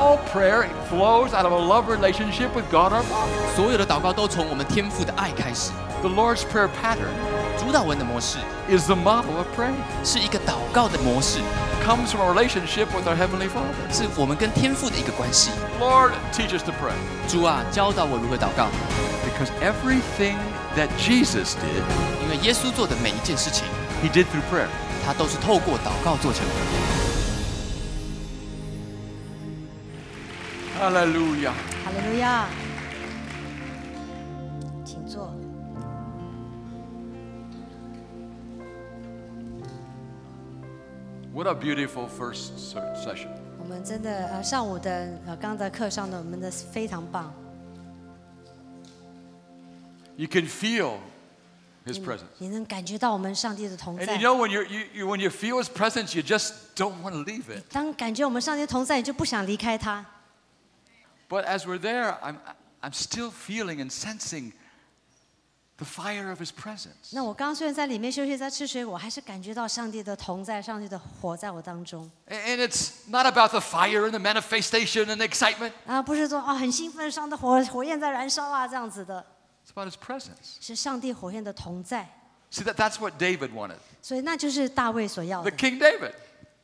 All prayer flows out of a love relationship with God our Father. 所有的祷告都从我们天父的爱开始。The Lord's prayer pattern 主导文的模式 is the model of prayer. 是一个祷告的模式 comes from a relationship with our heavenly Father. 是我们跟天父的一个关系。Lord, teaches us to pray. 主啊，教导我如何祷告。Because everything that Jesus did, 因为耶稣做的每一件事情，He did through prayer. 他都是透过祷告做成的。哈利路亚！哈利路亚！请坐。What a beautiful first session！我们真的呃上午的呃刚才课上的我们的非常棒。You can feel His presence。你能感觉到我们上帝的同在。And you know when you you when you feel His presence, you just don't want to leave it。当感觉我们上帝同在，你就不想离开他。But as we're there, I'm, I'm still feeling and sensing the fire of His presence. And it's not about the fire and the manifestation and the excitement. it's about His presence. See, that that's what David wanted. 所以那就是大卫所要 The King David.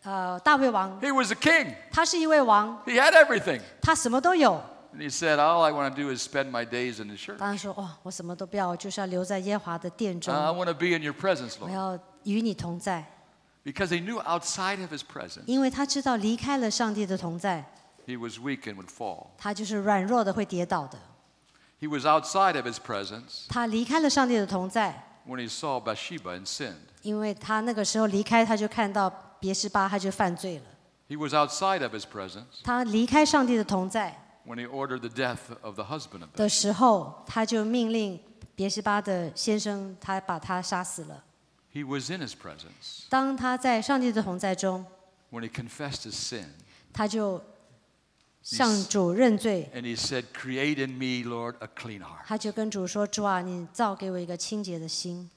He was a king. He had everything. And he said, All I want to do is spend my days in the church. I want to be in your presence, Lord. Because he knew outside of his presence. he was weak and would fall. He was outside of his presence. when he saw Bathsheba and sinned. He was outside of his presence 他离开上帝的同在 when he ordered the death of the husband of 的 Beth. He was in his presence 当他在上帝的同在中，when he confessed his sin 他就向主认罪，and he said, Create in me, Lord, a clean heart. 他就跟主说：“主啊，你造给我一个清洁的心。”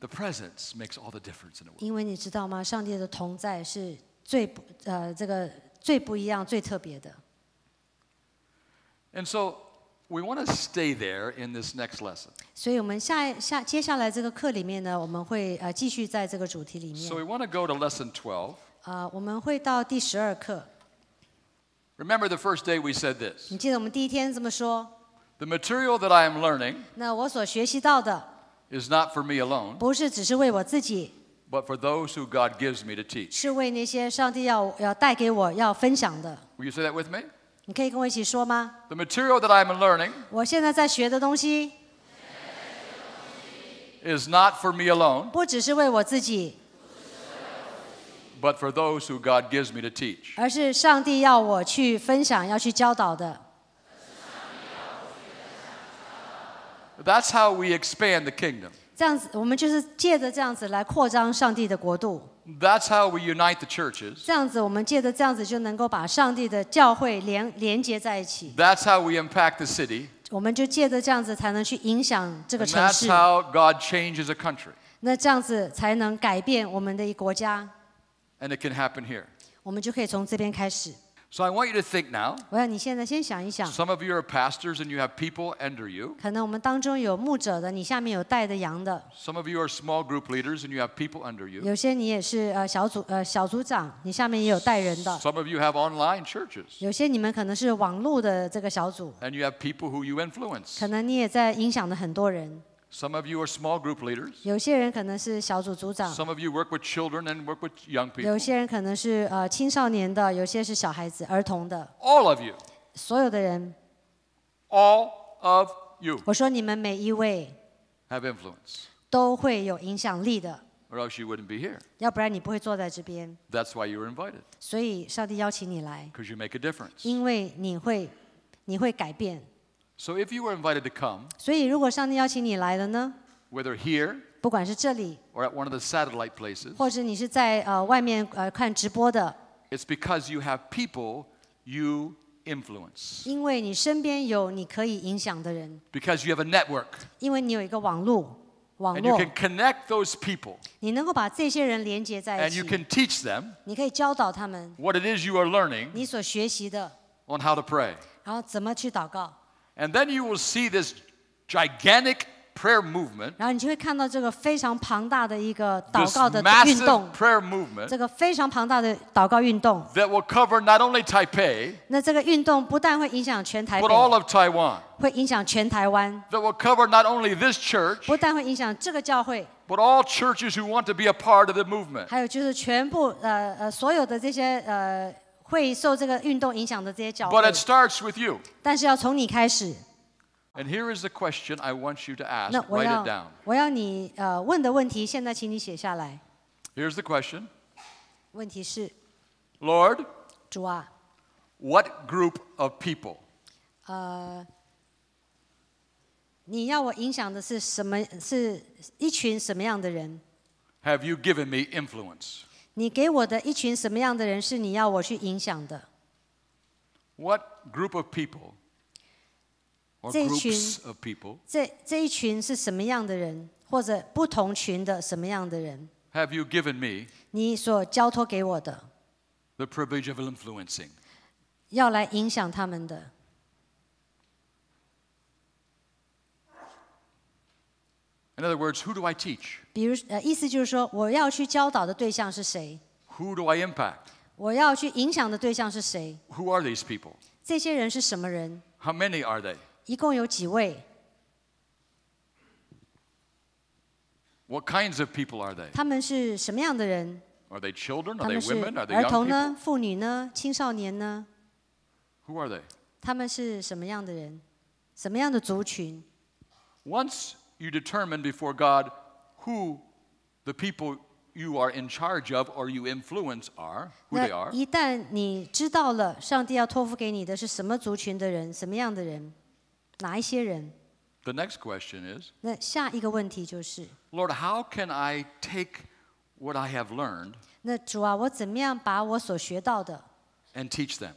The presence makes all the difference in the world. 因为你知道吗？上帝的同在是最不呃这个最不一样、最特别的。And so we want to stay there in this next lesson. So we want to go to lesson 12. 呃，我们会到第十二课。Remember the first day we said this The material that I am learning 那我所学习到的 is not for me alone. But for those who God gives me to teach. Will you say that with me? The material that I'm learning. Is not for me alone. But for those who God gives me to teach. 而是上帝要我去分享，要去教导的。That's how we expand the kingdom。这样子，我们就是借着这样子来扩张上帝的国度。That's how we unite the churches。这样子，我们借着这样子就能够把上帝的教会连连接在一起。That's how we impact the city。我们就借着这样子才能去影响这个城市。That's how God changes a country。那这样子才能改变我们的一国家。And it can happen here。我们就可以从这边开始。So I want you to think now. Some of you are pastors and you have people under you. Some of you are small group leaders and you have people under you. Some of you have online churches. And you have people who you influence. Some of you are small group leaders. Some of you work with children and work with young people. all of you. all of you. have influence. Or else you wouldn't be here. That's why you were invited. 所以上帝邀请你来。Because you make a difference. 因为你会，你会改变。so if you were invited to come, whether here 不管是这里，or at one of the satellite places, 或者你是在呃外面呃看直播的，it's because you have people you influence. you have a network you can connect those people and you can teach them what it is you are learning how to pray. And then you will see this gigantic prayer movement. 然后你就会看到这个非常庞大的一个祷告的运动。prayer movement. 这个非常庞大的祷告运动。That will cover not only Taipei. but all of Taiwan. That will cover not only this church. but all churches who want to be a part of the movement. 会受这个运动影响的这些教会。But it starts with you. 但是要从你开始。And here is the question I want you to ask. Write it down. 我要你呃问的问题，现在请你写下来。Here's the question 问题是，Lord, 主啊，what group of people 呃，你要我影响的是什么？是一群什么样的人？have you given me influence? 你给我的一群什么样的人是你要我去影响的？What group of people, or groups of people? 这这一群是什么样的人，或者不同群的什么样的人？Have you given me? 你所交托给我的，The privilege of influencing，要来影响他们的。In other words, who do I teach? Who do I impact? 我要去影响的对象是谁？Who are these people? 这些人是什么人？How many are they? 一共有几位？What kinds of people are they? 他们是什么样的人？Are they children? Are they women? Are they 儿 young 童 people? Who are they? Once you determine before God who the people you are in charge of or you influence are who they are. The next question is Lord, how can I take what I have learned? and teach them.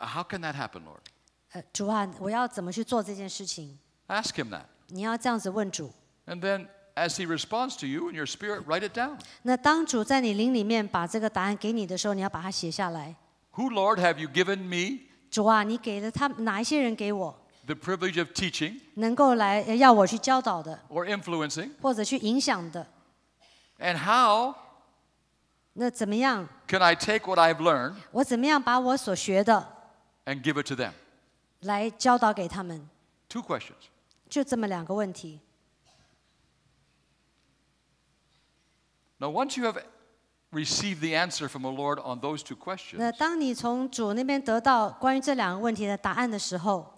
how can that happen, Lord? 呃，主啊，我要怎么去做这件事情？Ask him that. And then as he responds to you in your spirit, write it down. Who, Lord, have you given me 主啊，你给了他哪一些人给我 the privilege of teaching 能够来呃要我去教导的，or influencing? how 那怎么样？can I take what I've learned 我怎么样把我所学的 and give it to them? 来教导给他们？Two questions. 就这么两个问题。Now, once you have received the answer from the Lord on those two 那 questions, 当你从主那边得到关于这两个问题的答案的时候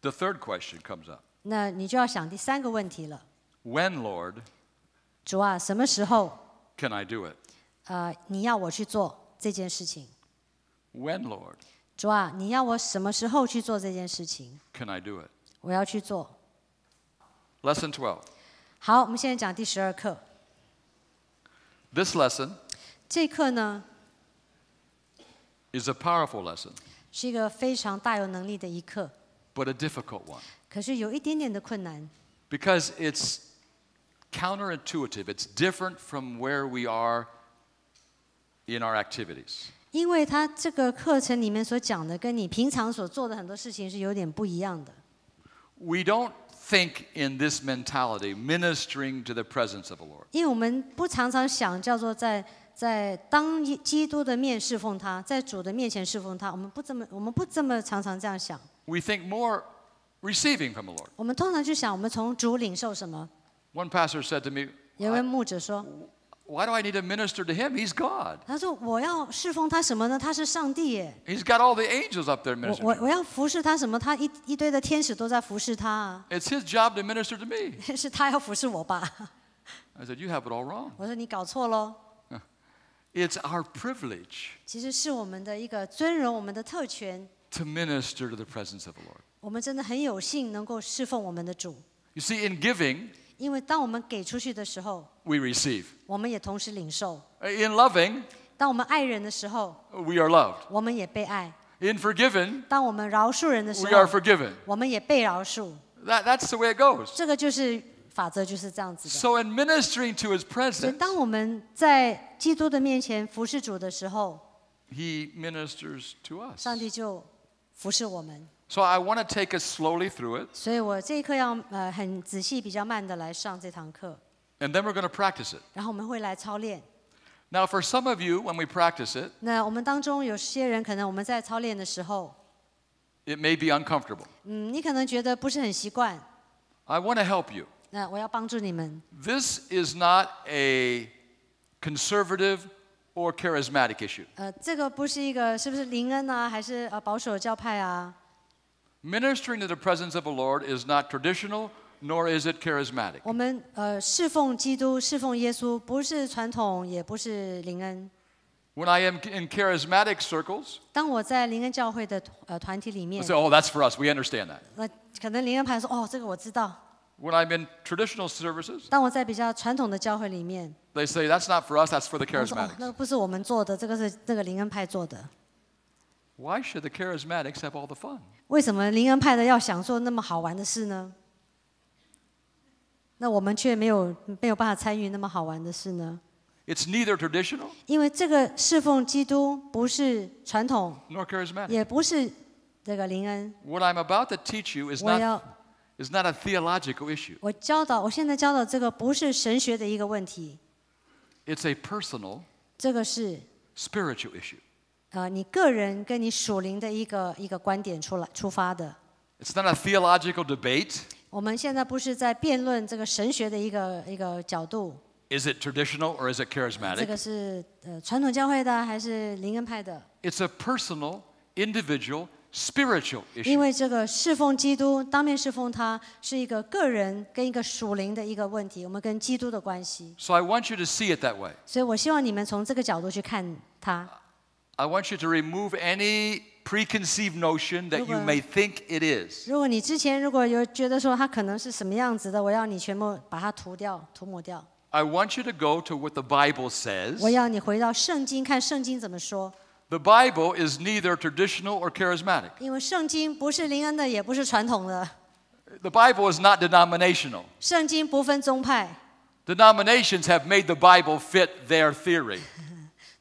，the third question comes up. 那你就要想第三个问题了。When, Lord? 主啊，什么时候？Can I do it? Lord? 主啊，你要我什么时候去做这件事情？Can I do it? 我要去做。Lesson twelve. 好，我们现在讲第十二课。This lesson 这课呢 a powerful lesson, 是一个非常大有能力的一课，but a difficult one 可是有一点点的困难，because it's counterintuitive. It's different from where we are in our activities. 因为它这个课程里面所讲的跟你平常所做的很多事情是有点不一样的。We don't think in this mentality, ministering to the presence of the Lord. 因为我们不常常想叫做在在当基督的面侍奉他，在主的面前侍奉他，我们不这么我们不这么常常这样想。We think more receiving from the Lord. 我们通常就想我们从主领受什么。One pastor said to me. 有位牧者说。I, why do I need to minister to him? He's God. he has got all the angels up there 我 ministering. It's his job to minister to me. I said, You have it all wrong. It's our privilege to minister to the presence of the Lord. You see, in giving, 因为当我们给出去的时候，we receive。我们也同时领受。In loving，当我们爱人的时候，we are loved。我们也被爱。In forgiven，当我们饶恕人的时候，we are forgiven。我们也被饶恕。That that's the way it goes。这个就是法则，就是这样子的。So in ministering to His presence，当我们在基督的面前服侍主的时候，He ministers to us。上帝就服侍我们。so I want to take us slowly through it. 所以我这一课要呃很仔细、比较慢的来上这堂课。And then we're going to practice it. 然后我们会来操练。Now for some of you, when we practice it. 那我们当中有些人可能我们在操练的时候。It may be uncomfortable. 嗯，你可能觉得不是很习惯。I want to help you. 那我要帮助你们。This is not a conservative or charismatic issue. 呃，这个不是一个是不是林恩啊，还是呃保守教派啊？Ministering to the presence of the Lord is not traditional, nor is it charismatic. When I am in charismatic circles, 当我在灵恩教会的呃团体里 I 面 say,，oh, that's for us. We understand that. when i I'm in traditional services, they say, that's not for us, that's for the 我说：“哦，那 charismatics. 个不是我们做的，这个是这个灵恩派做的。why should the charismatics have all the fun? 为什么灵恩派的要享受那么好玩的事呢？那我们却没有没有办法参与那么好玩的事呢？It's neither traditional 因为这个侍奉基督不是传统，nor charismatic. i I'm about to teach you is not is not a theological issue. 我教导，我现在教导这个不是神学的一个问题，It's a personal, 这个是 spiritual issue. 呃，你个人跟你属灵的一个一个观点出来出发的。It's not a theological debate。我们现在不是在辩论这个神学的一个一个角度。Is it traditional or is it charismatic？这个是呃传统教会的还是灵恩派的？It's a personal, individual, spiritual issue。因为这个侍奉基督，当面侍奉他，是一个个人跟一个属灵的一个问题，我们跟基督的关系。So I want you to see it that way。所以我希望你们从这个角度去看他。I want you to remove any preconceived notion that you may think it is. 如果你之前如果有觉得说它可能是什么样子的，我要你全部把它涂掉、涂抹掉。I want you to go to what the Bible says. 我要你回到圣经，看圣经怎么说。The Bible is neither traditional or charismatic. 因为圣经不是灵恩的，也不是传统的。The Bible is not denominational. 圣经不分宗派。Denominations have made the Bible fit their theory.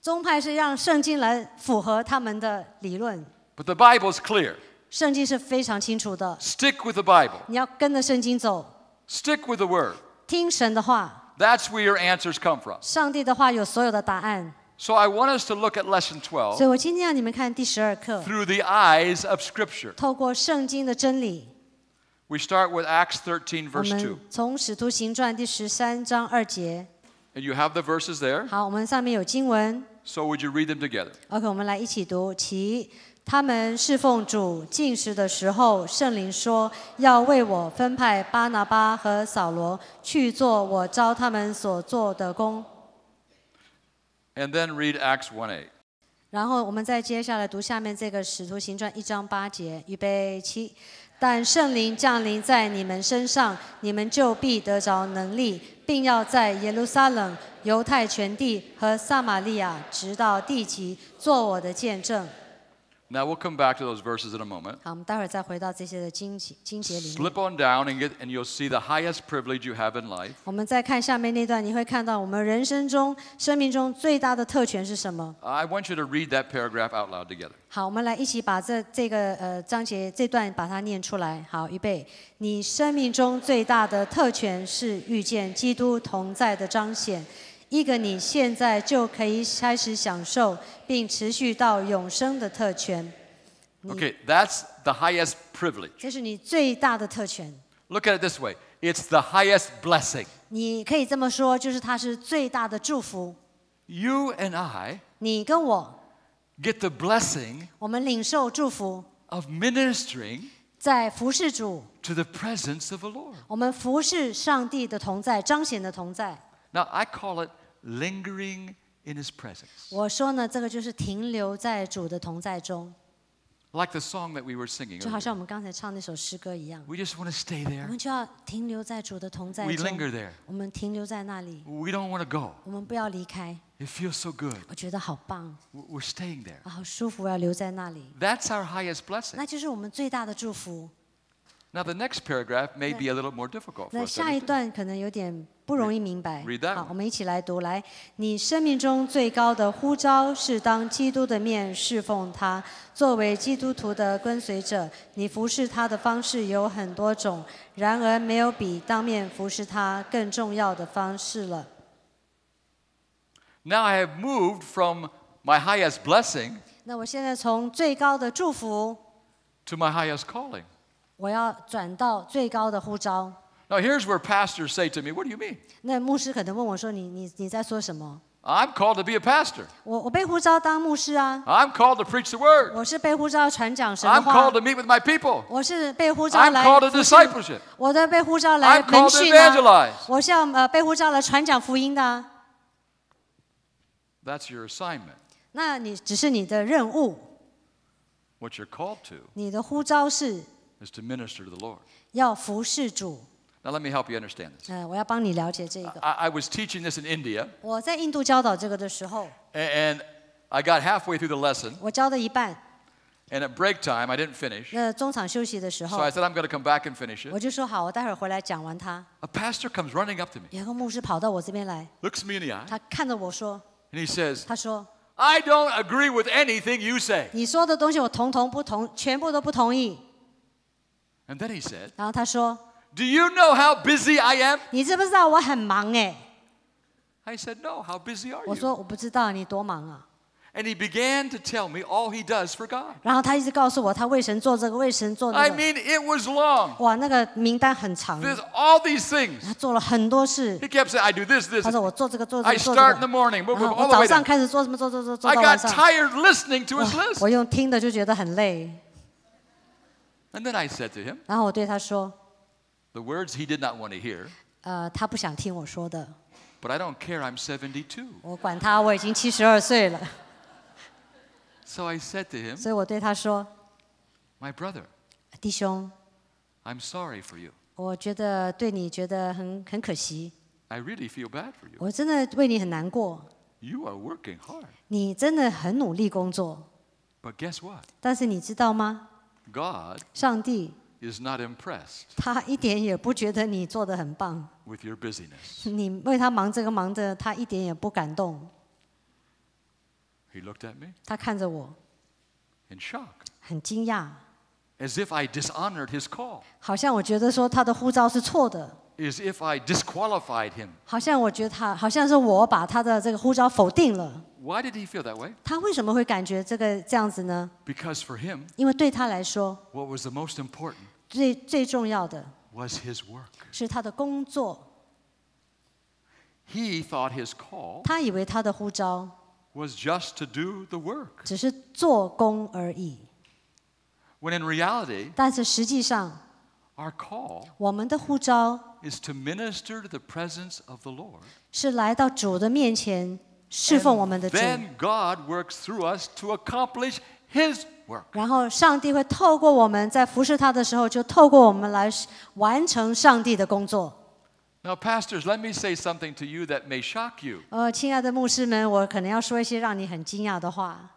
宗派是让圣经来符合他们的理论。But the Bible is clear. 圣经是非常清楚的。Stick with the Bible. 你要跟着圣经走。Stick with the Word. 听神的话。That's where your answers come from. 上帝的话有所有的答案。So I want us to look at lesson 12 through the eyes of Scripture. We start with Acts 13, verse 2. And you have the verses there. So would you read them together? OK，我们来一起读。其他们侍奉主进食的时候，圣灵说要为我分派巴拿巴和扫罗去做我招他们所做的工。And then read Acts one eight. 然后我们再接下来读下面这个使徒行传一章八节。预备起。但圣灵降临在你们身上，你们就必得着能力。定要在耶路撒冷、犹太全地和撒玛利亚直到地极做我的见证。Now we'll come back to those verses in a moment. 好，我们待会儿再回到这些的精节精节 Slip on down and get and you'll see the highest privilege you have in life. 我们再看下面那段，你会看到我们人生中生命中最大的特权是什么？I want you to read that paragraph out loud together. 好，我们来一起把这这个呃章节这段把它念出来。好，预备。你生命中最大的特权是遇见基督同在的彰显。一个你现在就可以开始享受并持续到永生的特权。Okay, that's the highest privilege. 这是你最大的特权。Look at it this way. It's the highest blessing. 你可以这么说，就是它是最大的祝福。You and I get the blessing of ministering 在服侍主，to the presence of the Lord. 我们服侍上帝的同在，彰显的同在。Now, I call it lingering in His presence. Like the song that we were singing. 就好 earlier. 像我们刚才唱那首诗歌一样，We just want to stay there. 们就要停留在主的同在 We 中 linger We do don't want to go. It feels so good. 我觉得好棒，W- We're staying there. That's our highest blessing. 那就是我们最大的祝福。Now the next paragraph may be a little more difficult. 那下一段可能有点不容易明白。Read that. 好，我们一起来读。来，你生命中最高的呼召是当基督的面侍奉他。作为基督徒的跟随者，你服侍他的方式有很多种，然而没有比当面服侍他更重要的方式了。Now I have moved from my highest blessing. 那我现在从最高的祝福。To my highest calling. Now here's where pastors say to me, "What do you mean?" i I'm called to be a pastor.？” 我我被呼召当牧师啊，I'm called to preach the word. I'm called to meet with my people. I'm called to discipleship. I'm called to evangelize. That's your assignment. What you you're called to is to minister to the Lord. Now let me help you understand this. 嗯，我要帮你了解这个。I, I was teaching this in India. And I got halfway through the lesson. And at break time, I didn't finish. So I said I'm going to come back and finish it. A pastor comes running up to me. 有个牧师跑到我这边来。Looks me in the eye. 他看着我说。And he says. I do don't agree with anything you say. 你说的东西我同同不同，全部都不同意。and then he said, 然后他说 Do you know how busy I am? I said, No, how busy are 我 you? And he began to tell me all he does for God. 然后他一直告诉我他为神做这个，为神做那 I mean, it was long. There's all these things. 他做了很多事 kept saying, I do this, this. 他说我做这个做这 I 个做这 start in the 个，morning, move, move, all the way down. I got tired listening to his list. 我用听的就觉得很累，and then I said to him, "The words he did not want to hear, Uh, 呃，他不想听我说的，but I don't care, I'm 72. 我管他，我已经七十二岁了，So I said to him, 所以我对他说，My brother, i am sorry for you. 我觉得对你觉得很很可惜，I really feel bad for you. 我真的为你很难过，You are working hard. 你真的很努力工作，But guess what? 但是你知道吗？God 上帝 is not impressed With your busyness. He looked at me 他看着我，in shock, as if I dishonored his call is if I disqualified him. Why did he feel that way? Because for him, what was the most important 最最重要的 was his work. He thought his call was just to do the work, When in reality, 但是实际上 our call is to minister to the presence of the Lord. 是来到主的面前侍奉我们的主。Then God works through us to accomplish His work. 然后上帝会透过我们在服侍他的时候，就透过我们来完成上帝的工作。Now, pastors, let me say something to you that may shock you. 呃，亲爱的牧师们，我可能要说一些让你很惊讶的话。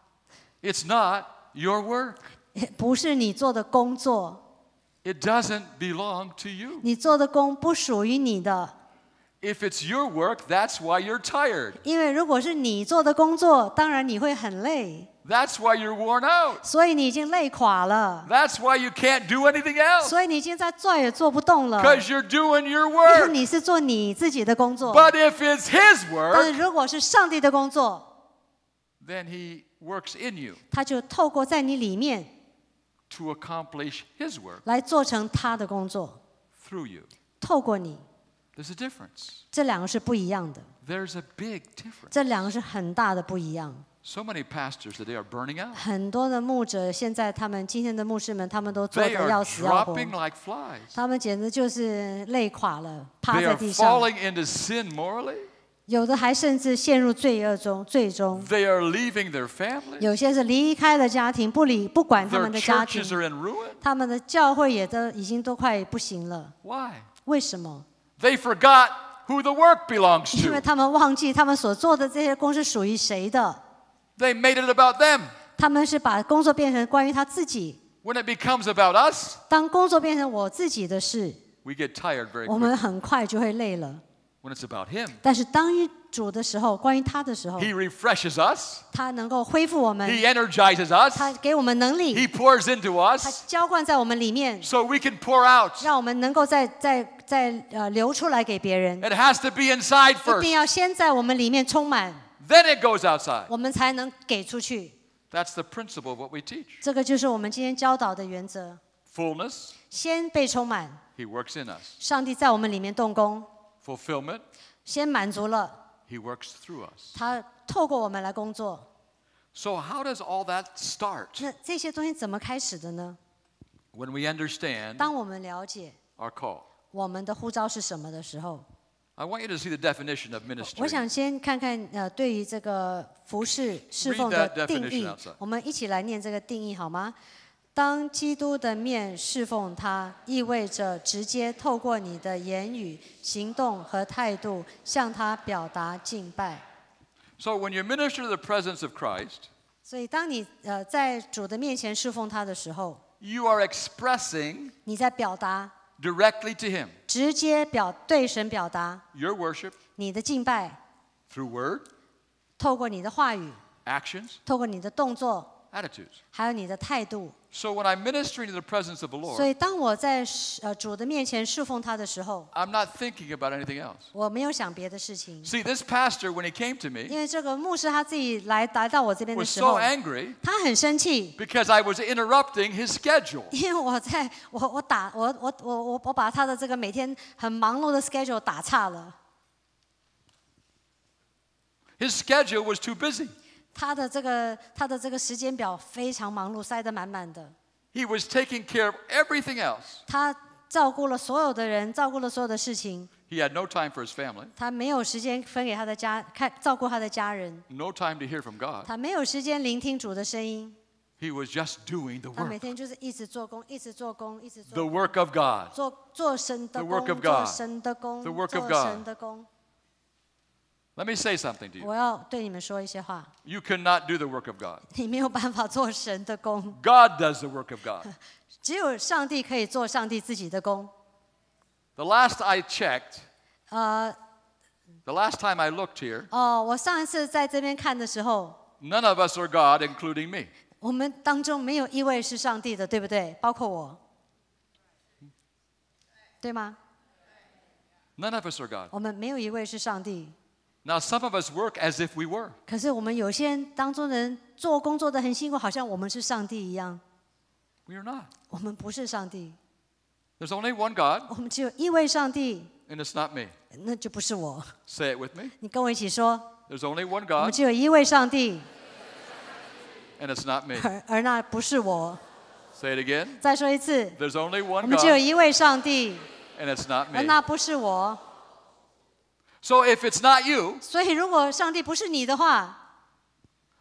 It's not your work. 不是你做的工作。it doesn't belong to you. If it's your work, that's why you're tired. That's why you are worn out That's why you can not do anything else 所以你现在再也做不动了，because you're doing your 因为 work. 你是做你自己的工作。But if it's His 但是 work, then He works in you to accomplish His work through you. there's a difference. There's a big difference. So many pastors that they are burning out. 很多的牧者现在他们今天的牧师们，他们都做 They are dropping like flies. They are falling into sin morally. 有的还甚至陷入罪恶中，最终有些是离开了家庭，不理不管他们的家庭，他们的教会也都已经都快不行了。Why？为什么？They forgot who the work belongs to。因为他们忘记他们所做的这些工是属于谁的。They made it about them。他们是把工作变成关于他自己。When it becomes about us，当工作变成我自己的事，We get tired very。我们很快就会累了。when it's about Him. He refreshes us. He energizes us. He pours into us So we can pour out. 让我们能够再再再呃流出来给别人。It has to be inside first. 定要先在我们里面充满，Then it goes outside. That's the principle of what we teach. He works in us fulfillment, He works through us. So, how does all that start When we understand 当我们了解 our call? 我们的呼召是什么的时候，I want you to see the definition of ministry. 我想先看看呃，对于这个服饰侍奉的 Read that definition 义当基督的面侍奉他，意味着直接透过你的言语、行动和态度向他表达敬拜。So when you minister to the presence of Christ, 所以当你呃在主的面前侍奉他的时候，you are expressing 你在表达 directly to him 直接表对神表达 your worship 你的敬拜 through word, 透过你的话语、actions, 透过你的动作 attitudes. So when I'm ministering to the presence of the Lord, i am not thinking about anything else. See, this pastor when he came to me, 因为这个牧师他自己来来到我这边的 was so angry because I was interrupting his schedule. His schedule was too busy. 他的这个他的这个时间表非常忙碌，塞得满满的。He was taking care of everything else. 他照顾了所有的人，照顾了所有的事情。He had no time for his family. 他没有时间分给他的家，看照顾他的家人。No time to hear from God. 他没有时间聆听主的声音。He was just doing the work. 他每天就是一直做工，一直做工，一直做。The work of God. 做做神的工，做神的工，做神的工。let me say something to you. You cannot do the work of God. God does the work of God. The last I checked. The last time I looked here. None of us are God, including me. None of us are God. 我们没有一位是上帝。now some of us work as if we were. 可是我们有些人当中人做工做的很辛苦，好像我们是上帝一样。We are not. 我们不是上帝，There's only one God, 我们只有一位上帝，and it's not me. 那就不是我。Say it with me. 你跟我一起说，There's only one 我们 God, 只有一位上帝，and it's not me. 而而那不是我。Say it again. 再说一次，There's only one 们只有 God, 一位上帝，and it's not 而 me. 那不是我。so if it's not you,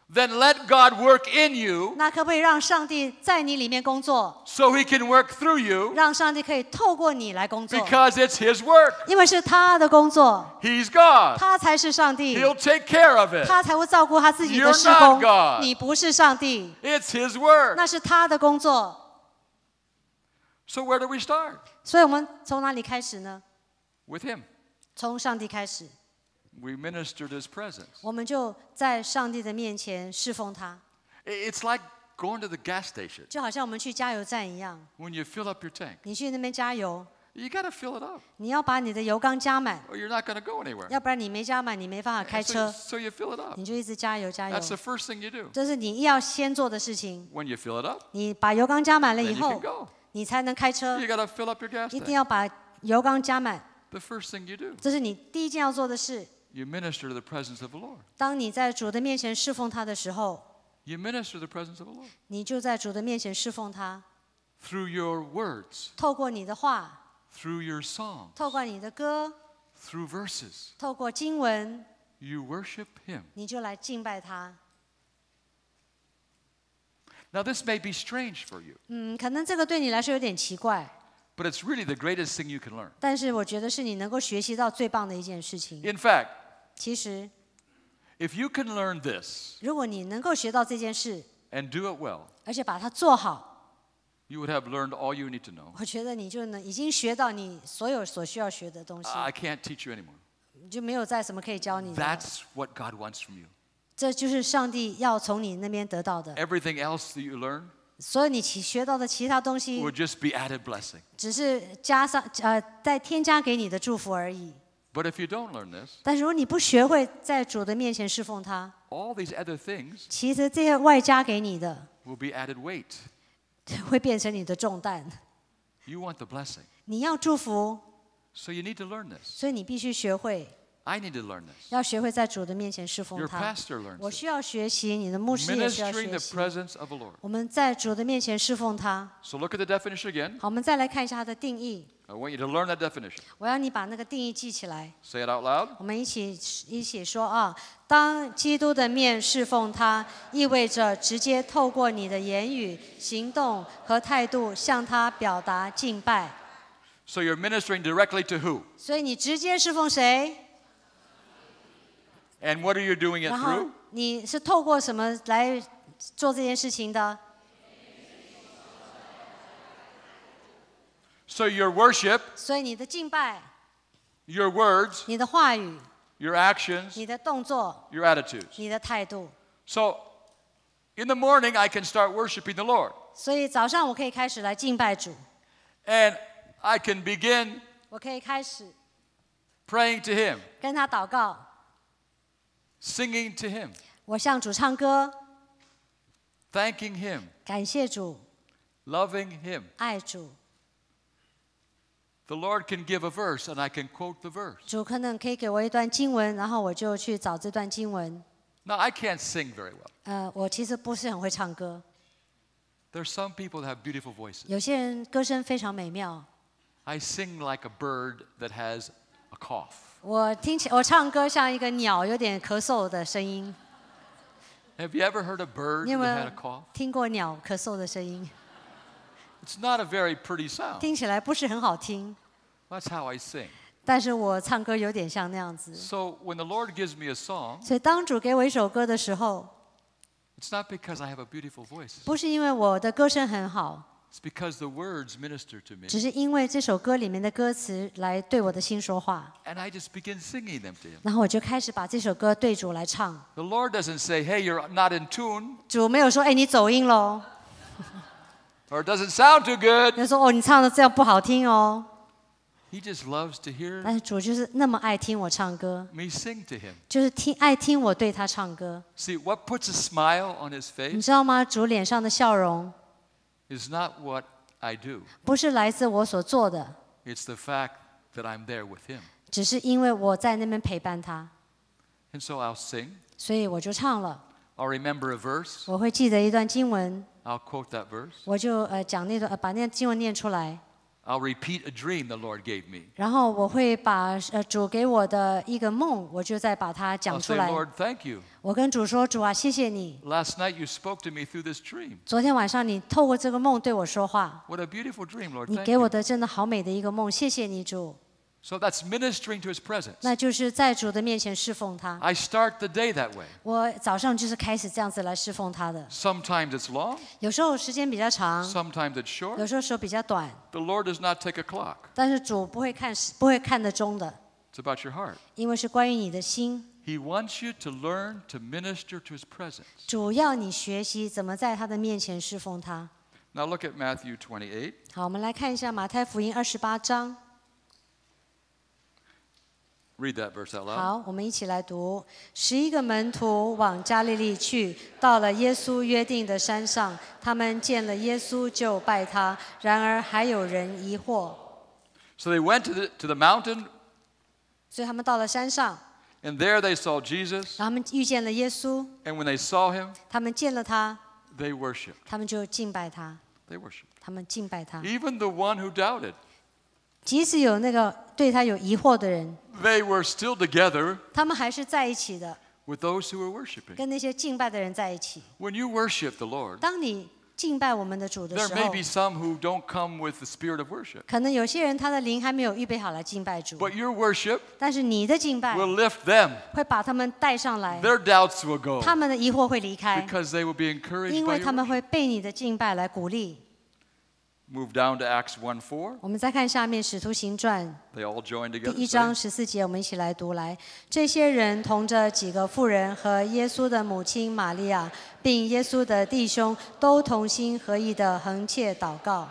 then let God work in you So he can work through you Because it's his work. He's God. he will take care of it. You're not 工 It's his work. So where do we start? With him. 从上帝开始，we ministered His presence. 我们就在上帝的面前侍奉他，It's like going to the gas station. 就好像我们去加油站一样。When you fill up your tank 你去那边加油 you got to fill it up 你要把你的油缸加满 or you you're not going to go anywhere. 要不然你没加满，你没办法开车。So 要不然你没加满，你没办法开 so, you fill it up. 你就一直加油加油。That's the first thing you do. you fill it up. 你把油缸加满了以后，你才能开车。You to fill up your gas 一定 the first thing you do. You minister to the presence of the Lord. you minister to the presence of the Lord. Through your words, 透过你的话，through your song, Through verses, You worship Him. Now, this may be strange for you. 嗯，可能这个对你来说有点奇怪，but it's really the greatest thing you can learn. In fact, 其实 if you can learn this and do it well, you would have learned all you need to know. I can can't teach you anymore. That's what God wants from you. Everything else that you learn 所以你其学到的其他东西，只是加上呃，再添加给你的祝福而已。但如果你不学会在主的面前侍奉他，其实这些外加给你的，会变成你的重担。你要祝福，所以你必须学会。I need to learn this. 要学会在主的面前侍奉 learns 我 the 习。presence of the Lord. look at the definition again. 好，我们再来看一下它的定义。I want you to learn that definition. 我要你把那个定义记起来。Say it out loud. 我们一起一起说啊，当基督的面侍奉他，意味着直接透过你的言语、行动和态度向他表达敬拜。So you're ministering directly to who? 所以你直接侍奉谁？and what are you doing it through? 你是透过什么来做这件事情的？So your worship, 所以你的敬拜、your words, 你的话语、your actions, 你的动作、your attitudes. 你的态度。So in the morning I can start worshiping the Lord. 所以早上我可以开始来敬拜主，And I can begin 我可以开始 praying to him. 跟他祷告，singing to him, him, thanking loving him, The Lord can give a verse, and I can quote the verse. 主可能可以给我一段经文，然后我就去找这段经文。Now I can't sing very well. There are some people that have beautiful voices. I sing like a bird that has a cough. 我听起我唱歌像一个鸟，有点咳嗽的声音。Have you ever heard a bird that had a cough？听过鸟咳嗽的声音？It's not a very pretty sound。听起来不是很好听。That's how I sing。但是我唱歌有点像那样子。So when the Lord gives me a song。所以当主给我一首歌的时候，It's not because I have a beautiful voice。不是因为我的歌声很好。It's because the words minister to me. 只是因为这首歌里面的歌词来对我的心说话，And I just begin singing them to him. 然后我就开始把这首歌对主来唱。The Lord doesn't say, hey, you're not in tune, 主没有说，哎，你走音喽，or it doesn't sound too good. 就说哦，你唱的这样不好听哦。He just loves to hear me sing to him. 就是听爱听我对他唱歌，See, what puts a smile on his 你 face 知道吗？主脸上的笑容不是来自我所做的。只是因为我在那边陪伴他。所以我就唱了。我会记得一段经文。我就呃讲那段，把那段经文念出来。I'll Lord repeat dream the gave me. a 然后我会把呃主给我的一个梦，我就再把它讲出来。我跟主说：“主啊，谢谢你。”昨天晚上你透过这个梦对我说话。你给我的真的好美的一个梦，谢谢你，主。So that's ministering to His presence. I start the day that way. Sometimes it's long. Sometimes it's short. The Lord does not take a clock. It's about your heart. He wants you to learn to minister to His presence. Now look at Matthew 28. Read that verse out loud. 好，我们一起来读：十一个门徒往加利利去，到了耶稣约定的山上，他们见了耶稣就拜他。然而还有人疑惑，So they went to the, to the mountain, 所以他们到了山上，and there they saw Jesus. 然后他们遇见了耶稣，And when they saw him, 他们见了他，they worshiped. 他们就敬拜他，They worshiped. 他们敬拜他，Even the one who doubted. 即使有那个对他有疑惑的人，they were still together with those who were worshiping. When you worship the Lord, there may be some who don't come with the spirit of worship, 可能有些人他的灵还没有预备好来敬拜主，but your worship 但是你的敬拜 will lift them. 会把他们带上来，Their doubts will go 他们的疑惑会离开，because they will be encouraged by 为 your 他们 worship. move down to acts 我们再看下面《使徒行传》，第一章十四节，我们一起来读：来，这些人同着几个妇人和耶稣的母亲玛利亚，并耶稣的弟兄，都同心合意的横切祷告。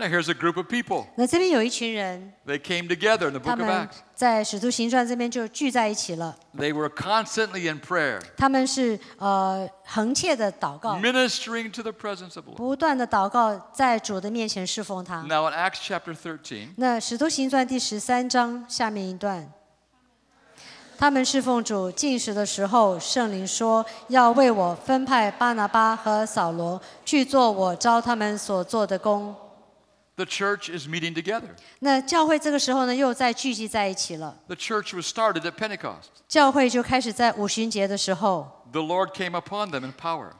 Now here's a group of people. They came together in the book of Acts. 在使徒行传这边就聚在一起了。They were constantly in prayer. 他们是呃恒切的祷告。Ministering to the presence of the Lord. 不断的祷告，在主的面前侍奉他。Now in Acts chapter 13. 那使徒行传第十三章下面一段。他们侍奉主进食的时候，圣灵说要为我分派巴拿巴和扫罗去做我招他们所做的工。the church is meeting together. The church was started at Pentecost. The Lord came upon them in power.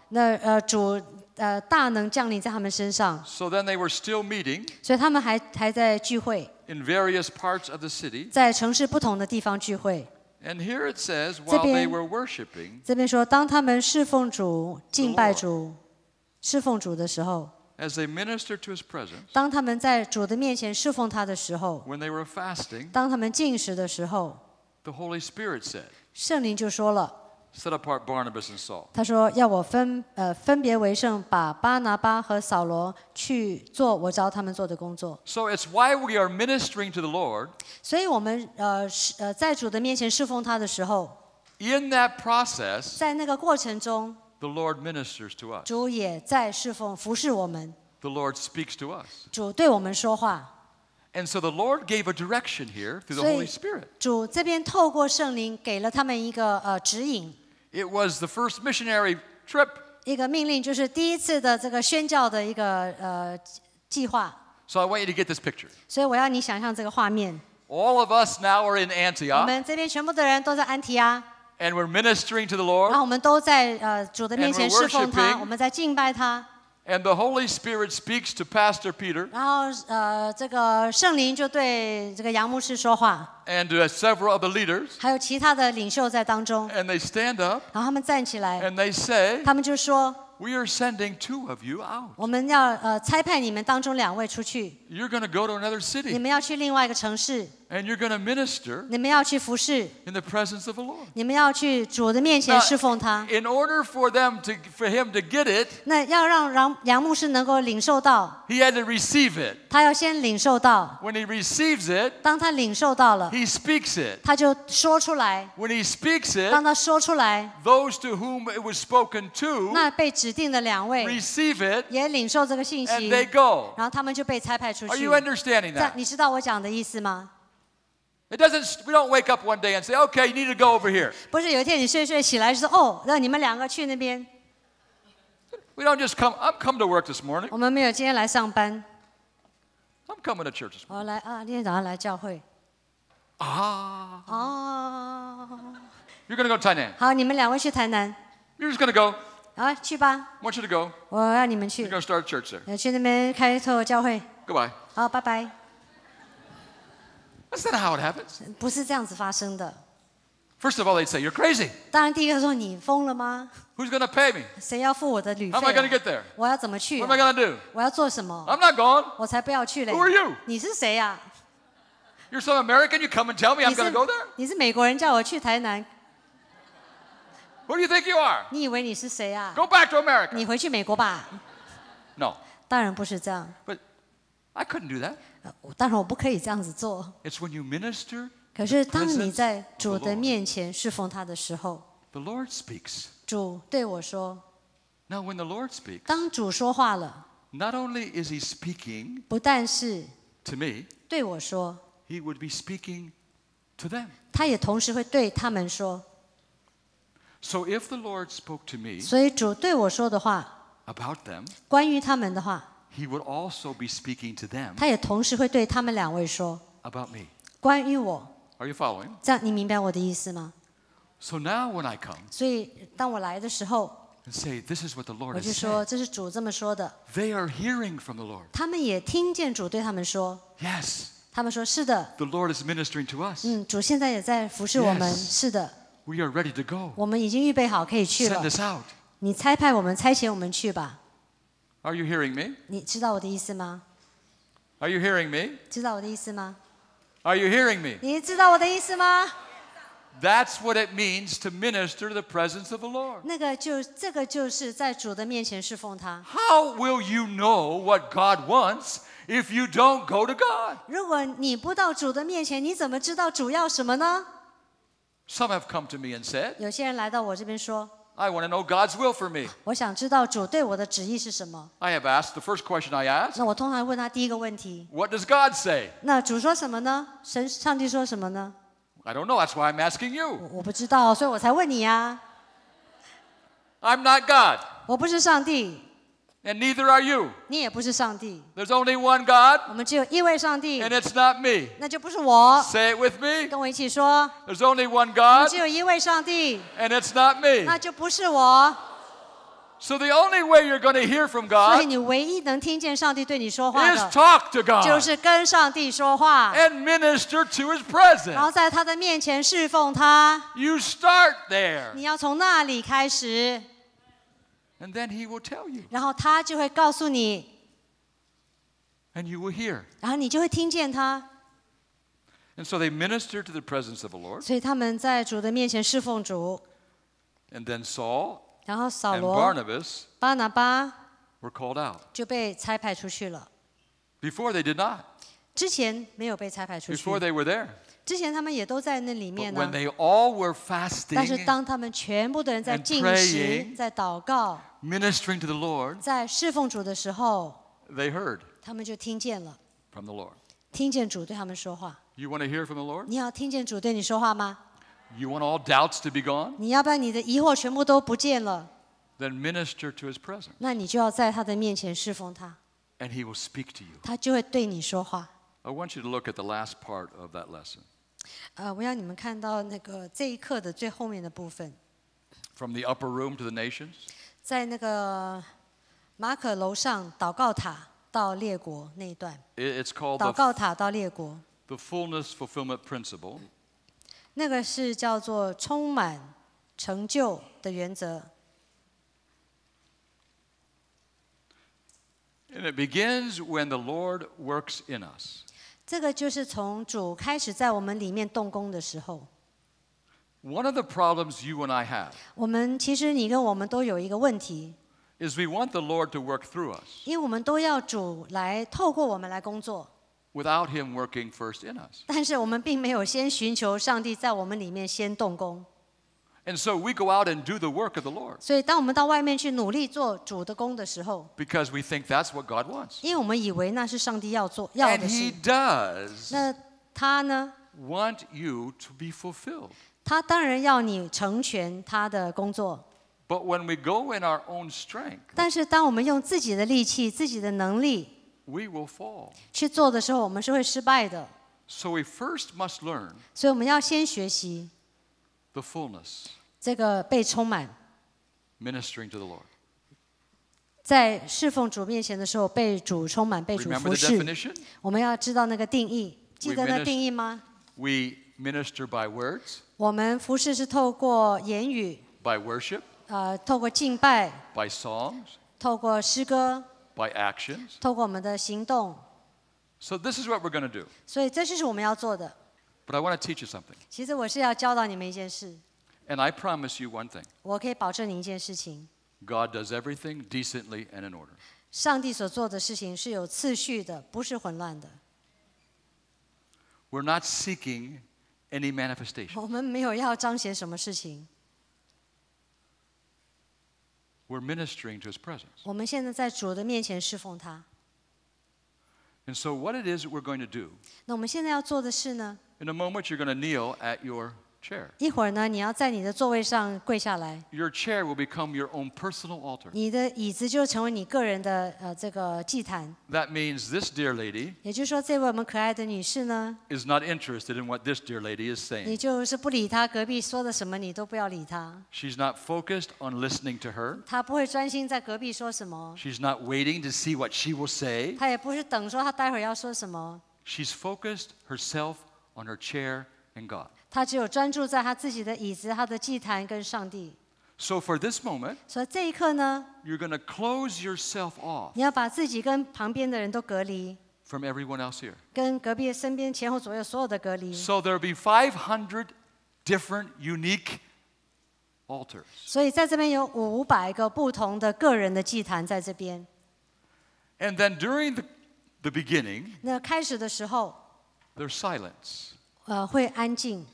so then they were still meeting in various parts of the city. And here it says, while they were worshiping, 这边说，当他们侍奉主、敬拜主、侍奉主的时候，as they ministered to his presence, when they were fasting, the Holy Spirit said, set apart Barnabas and Saul. 他说：“要我分呃分别为圣，把巴拿巴和扫罗去做我招他们做的工作。So it's why we are ministering to the Lord. 所以我们呃是呃在主的面前侍奉他的时候，In that process, 在那个过程中，the Lord ministers to us. 主也在侍奉服侍我们，The Lord speaks to us. 主对我们说话。And so the Lord gave a direction here through the Holy Spirit. 主这边透过圣灵给了他们一个呃指引，It was the first missionary trip. 一个命令，就是第一次的这个宣教的一个呃计划。So I want you to get this picture. 所以我要你想象这个画面，All of us now are in Antioch. 我们这边全部的人都在安提阿。and we're ministering to the Lord. And the Holy Spirit speaks to Pastor Peter. 然后呃，这个圣灵就对这个杨牧师说话。And uh, several of the leaders. And they stand up. and they say. We are sending two of you out. you are going to go to another city. 你们要去另外一个城市。and you're going to minister in the presence of the Lord. In order for them to for him to get it, he had to receive it. When he receives it, he speaks it. When he speaks it, those to whom it was spoken to receive it and 息，they go. Are you understanding 在 that? It doesn't, we don't wake up one day and say, okay, you need to go over here. We do don't just come, I'm come to work this morning. We 没有今天来上班。am coming to church this morning. Ah. 我来啊今天早上来教会 ah you 哦，you're going to go to Tainan. you are just going to go. I Want you to go. 我让你们 You're going to start a church there. 呃去那边开拓教会。Goodbye. 好，拜拜。that's not how it happens. 不是这样子发生的。First of all, they'd say, You're crazy. 当然，第一个说你疯了吗？Who's going to pay me? 谁要付我的旅费 How am I going to 啊？get there? 我要怎么去 What am I going to do? 我要做什么？I'm not going. 我才不要去嘞 Who are you？你是谁呀？You're some American. You come and tell me 你 I'm 是 going to go there? 你是美国人，叫我去台南，Who do you think you are? 你以为你是谁啊？Go back to America. 你回去美国吧。No, 当然不是这样，but I couldn't do that. 当然我不可以这样子做。It's when you minister. 可是当你在主的面前侍奉他的时候，the Lord speaks. 主对我说。Now when the Lord speaks. 当主说话了。Not only is he speaking. 不但是。To me. 对我说。He would be speaking to them. 他也同时会对他们说。So if the Lord spoke to me. 所以主对我说的话。About them. 关于他们的话。he would also be speaking to them 他也同时会对他们两位说 about me. 关于我。Are you following? 这样你明白我的意思吗？So now when I come 所以当我来的时候，and say, This is what the Lord is has 说 are hearing from the Lord. 他们也听见主对他们说，Yes, 他们说是的，the Lord is ministering to us. 嗯，主现在也在服侍我们 Yes. 是的，We are ready to go. 我们已经预备好可以去了 Send。us out. 你差派我们差遣我们去吧。are you hearing me? 你知道我的意思吗？Are you hearing me? 知道我的意思吗？Are you hearing me? 你知道我的意思吗？That's what it means to minister to the presence of the Lord. How will you know what God wants if you don't go to God? Some have come to me and said, 有些人来到我这边说 I want to know God's will for me. I have asked the first question I asked. What does God say? I do don't know. That's why I'm asking you. you. i am not God. 我不是上帝，and neither are you. There's only one God. And it's not me. Say it with me. There's only one God. And it's not me. So the only way you're going to hear from God is talk to God and minister to His presence. You start there. And then he will tell you. And you will hear. And so they ministered to the presence of the Lord. And then Saul and Barnabas were called out. Before they did not. Before they were there. 之前他们也都在那里面呢。But when they all were fasting, 但是当他们全部的人在进食、在祷告、ministering to the Lord, 在侍奉主的时候，they heard. 他们就听见了。From the Lord. 听见主对他们说话。You want to hear from the Lord? 你要听见主对你说话吗？You want all doubts to be gone? 你要不然你的疑惑全部都不见了。Then minister to His presence. 那你就要在他的面前侍奉他。And He will speak to you. 他就会对你说话。I want you to look at the last part of that lesson. 呃，我要你们看到那个这一课的最后面的部分，from the upper room to the nations. 在那个马可楼上祷告塔到列国那一段，I- It's called 祷 the, fullness fulfillment principle. 那个是叫做充满成就的原则。And it begins when the Lord works in us. 这个就是从主开始在我们里面动工的时候。One of the problems you and I have. 我们其实你跟我们都有一个问题。Is we want the Lord to work through us. 因为我们都要主来透过我们来工作。Without Him working first in us. 但是我们并没有先寻求上帝在我们里面先动工。And so we go out and do the work of the Lord. Because we think that's what God wants. And He 事，does 那他呢？want you to be fulfilled. when we go in our own strength, we will fall. So we first must learn the fullness 这个被充满，在侍奉主面前的时候，被主充满，被主服侍。我们要知道那个定义，记得那定义吗？我们服侍是透过言语，呃，透过敬拜，透过诗歌，透过我们的行动。所以这就是我们要做的。其实我是要教导你们一件事。And I promise you one thing. God does everything decently and in order. 上帝所做的事情是有次序的，不是混乱的。are not seeking any manifestation. 我们没有要彰显什么事情。are ministering to His presence. And so, what it is that we're going to do? In a moment, you're going to kneel at your chair. chair will become your own personal altar. That means this dear lady. is not interested in what this dear lady is saying. She's not focused on listening to her. She's not waiting to see what she will say. She's focused herself on her chair and God. 他只有专注在他自己的椅子、他的祭坛跟上帝。So for this moment，所以这一刻呢，you're going to close yourself off。你要把自己跟旁边的人都隔离。From everyone else here。跟隔壁、身边、前后左右所有的隔离。So there'll be 500 different unique altars。所以在这边有五百个不同的个人的祭坛在这边。And then during the the beginning，那开始的时候，there's silence。呃，会安静。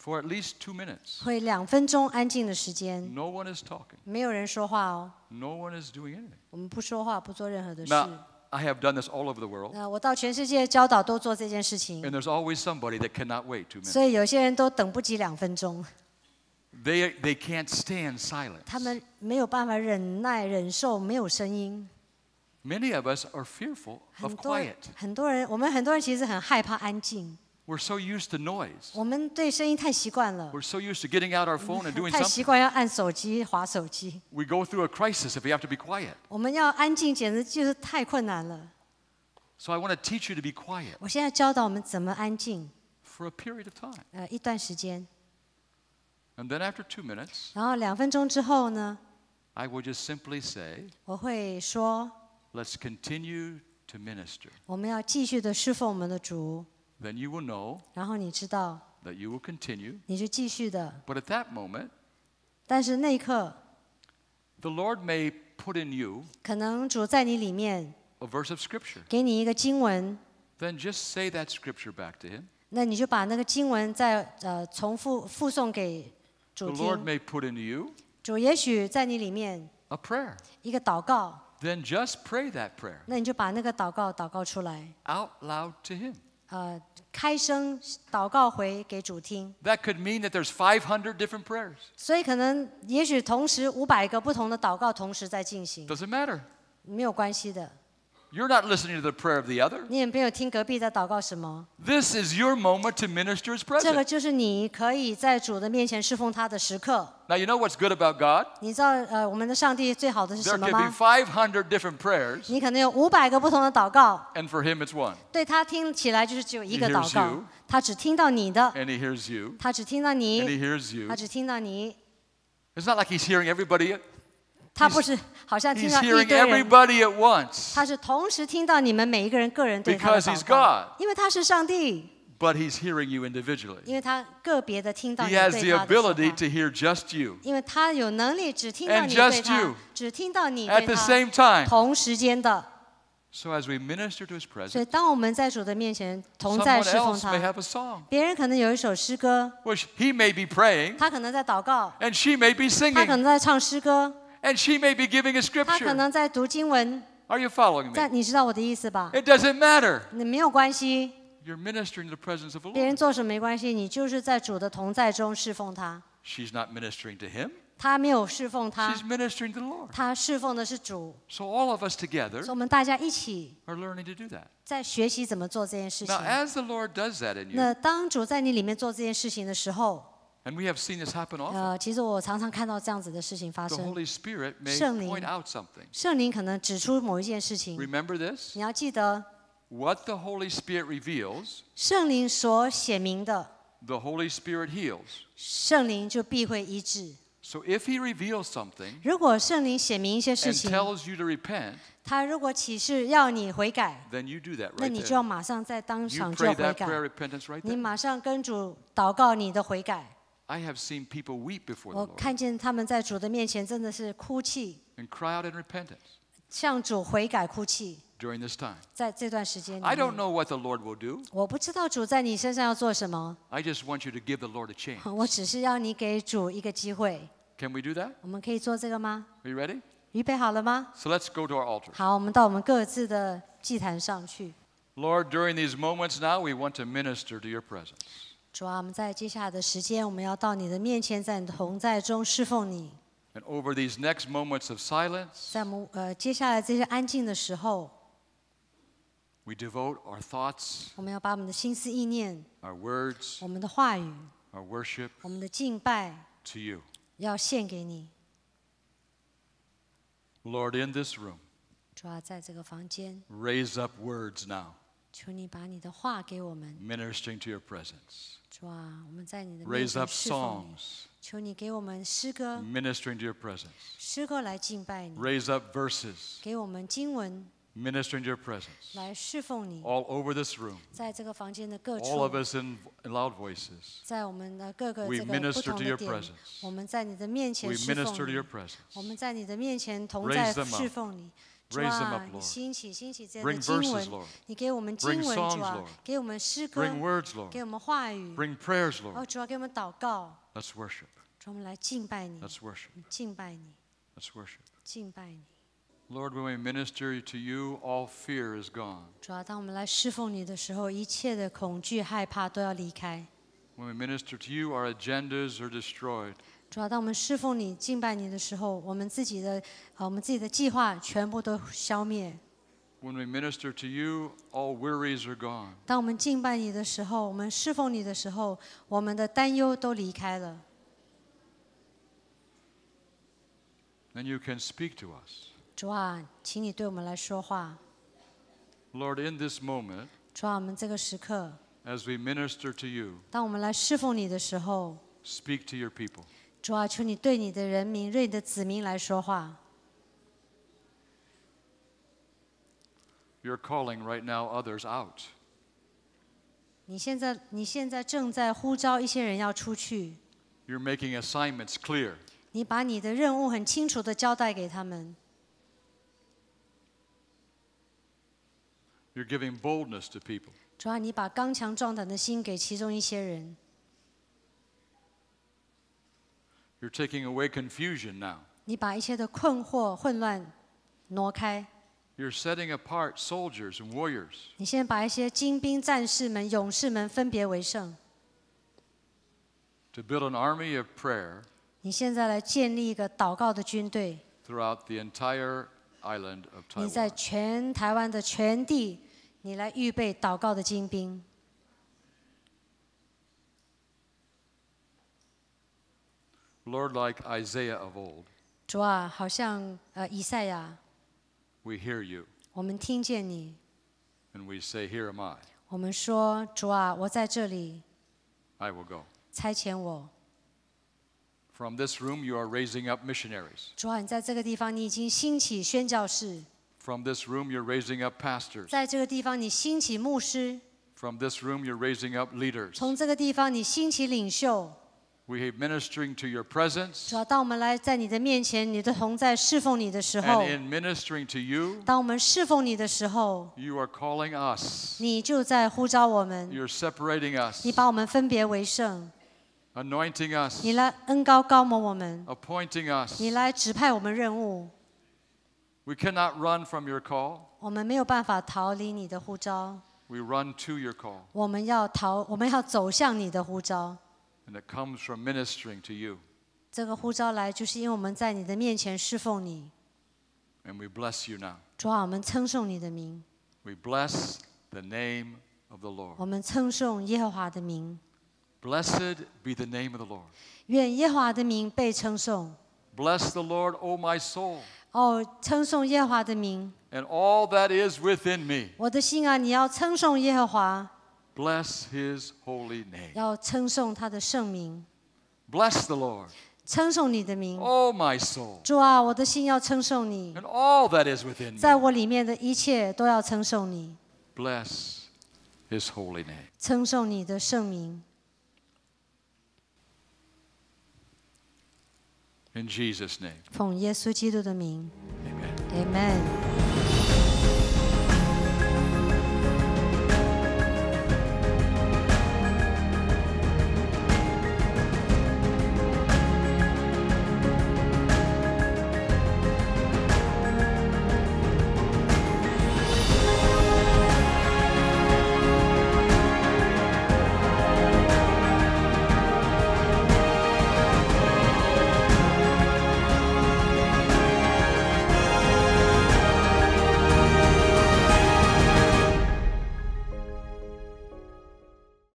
for at least two minutes. 会两分钟安静的时间。No one is talking. 没有人说话哦。No one is doing anything. 我们不说话，不做任何的事。Now, I have done this all over the world. 那我到全世界教导都做这件事情。And there's always somebody that cannot wait two minutes. 所以有些人都等不及两分钟。They they can't stand silence. 他们没有办法忍耐忍受没有声音。Many of us are fearful of quiet. 很多人，我们很多人其实很害怕安静。we're so used to noise. we are so used to getting out our phone and doing something. We go through a crisis if we have to be quiet. So I want to teach you to be quiet for a period of time. And then after two minutes, I will just simply say, let us continue to minister. 我们要继续的侍奉我们的主，then you will know that you will continue. But at that moment, the Lord may put in you a verse of Scripture. Then just say that Scripture back to Him. 那你就把那个经文再呃重复附送给 The 主 Lord 听。may put in you 主也许在你里面 a prayer. Then just pray that prayer out loud to Him. 开声祷告回给主听。That could mean that there's 500 different prayers. 所以可能，也许同时五百个不同的祷告同时在进行。Does it matter? 没有关系的。You're not listening to the prayer of the other. This is your moment to minister His 这个 presence. you know what's good about God? There can be five hundred different prayers, And for Him it's one. He hears you. 告，他只听到你的，And He hears you, and He hears you. not like He's hearing everybody 他不是好像听到一堆人，他是同时听到你们每一个人个人对他的祷告，因为他是上帝。But he's hearing you individually. He has the ability to hear just you. And just you. At the same time. So as we minister to his presence, 所以当我们在主的面前同在侍奉他，别人可能有一首诗歌，他可能在祷告，他可能在唱诗歌。and she may be giving a 她可 scripture. Are you following me? It does doesn't matter. you are ministering to the presence of the 别人 Lord. 做什么没关系，你就是在主的同在中侍奉他。She's not ministering to him. She's ministering to the Lord. So all of us together 以我们大家一起 are learning to do that. Now as the Lord does that in you, and we have seen this happen often. 呃，其实我常常看到这样子的事情发 The Holy Spirit may 圣灵 point out something. Remember this? what the Holy Spirit reveals, The Holy Spirit heals. So if He reveals something Holy and tells you to repent, 他如果启示要你悔改，then you do that 那 I have seen people weep before 我 the Lord 见他们在主的面前真的是哭泣，and cry out in repentance During this time. I 面 don't know what the Lord will do. I just want you to give the Lord a chance. Can we do that? 我们可以做这个吗？Are you ready? 预备好了吗？So let's go to our altar. 好，我们到我们各自的祭坛上去。Lord, during these moments now, we want to minister to your presence. And over these next moments of silence, we devote our thoughts, our words, our worship to you. 要献给你。Lord, in this room, 主啊，在这个房间，raise up words now, 求你把你的话给我们，ministering to your presence. Raise up songs. ministering to your presence. Raise up verses, ministering to your presence. All over this room, all of us in loud voices, up. Raise them up, Lord. Bring verses, Lord. Bring songs, Lord. Bring words, Lord. Bring prayers, Lord. Let's worship. Let's worship. Let's worship. Lord, when we minister to you, all fear is gone. when we minister to you, our agendas are destroyed. 主要当我们侍奉你、敬拜你的时候，我们自己的啊，我们自己的计划全部都消灭。When we minister to you, all worries are gone. 当我们敬拜你的时候，我们侍奉你的时候，我们的担忧都离开了。And you can speak to us. 主啊，请你对我们来说话。Lord, in this moment, 主啊，我们这个时刻，as we minister to you, 当我们来侍奉你的时候，speak to your people. 主啊，求你对你的人民、对你的子民来说话。You're calling right now others out. 你现在你现在正在呼召一些人要出去。You're making assignments clear. 你把你的任务很清楚的交代给他们。You're giving boldness to people. 主啊，你把刚强壮胆的心给其中一些人。You're taking away confusion now. you are setting apart soldiers and warriors. To build an army of prayer. throughout the entire island of Taiwan. 你在全台湾的全地，你来预备祷告的精兵。Lord, like Isaiah of old, we hear you and we say, Here am I. 我们说主啊，我在这里，I will go. this room, you are raising up missionaries. From this room, you're raising up pastors. From this room, you're raising up leaders we ministering to your presence. And in ministering to you, you are calling us. You're separating us, anointing us, appointing us. We cannot run from your call. We run to your call. 我们要逃，我们要走向你的呼召。and it comes from ministering to you. And we bless you now. 主啊，我们称颂你的名。We bless the name of the Lord. Blessed be the name of the Lord. 愿耶和华的名被称颂。Bless the Lord, O my soul. And all that is within me. Bless his holy name. 要称颂他的圣名。Bless the Lord. my soul. all that is within me. his holy name. Jesus' name. Amen.